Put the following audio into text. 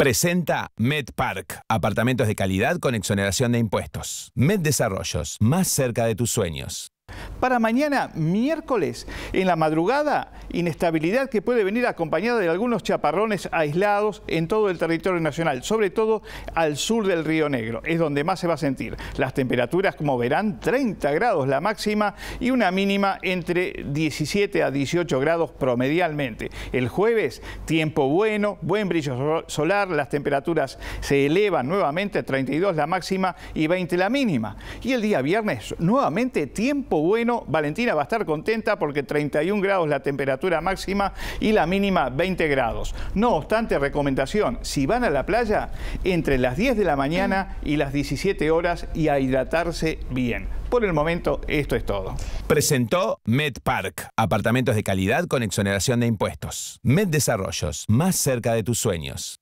presenta MedPark, apartamentos de calidad con exoneración de impuestos. Med Desarrollos, más cerca de tus sueños. Para mañana, miércoles, en la madrugada, inestabilidad que puede venir acompañada de algunos chaparrones aislados en todo el territorio nacional, sobre todo al sur del Río Negro. Es donde más se va a sentir. Las temperaturas, como verán, 30 grados la máxima y una mínima entre 17 a 18 grados promedialmente. El jueves, tiempo bueno, buen brillo solar, las temperaturas se elevan nuevamente, 32 la máxima y 20 la mínima. Y el día viernes, nuevamente tiempo bueno Valentina va a estar contenta porque 31 grados la temperatura máxima y la mínima 20 grados. No obstante, recomendación, si van a la playa, entre las 10 de la mañana y las 17 horas y a hidratarse bien. Por el momento, esto es todo. Presentó Park apartamentos de calidad con exoneración de impuestos. Med Desarrollos, más cerca de tus sueños.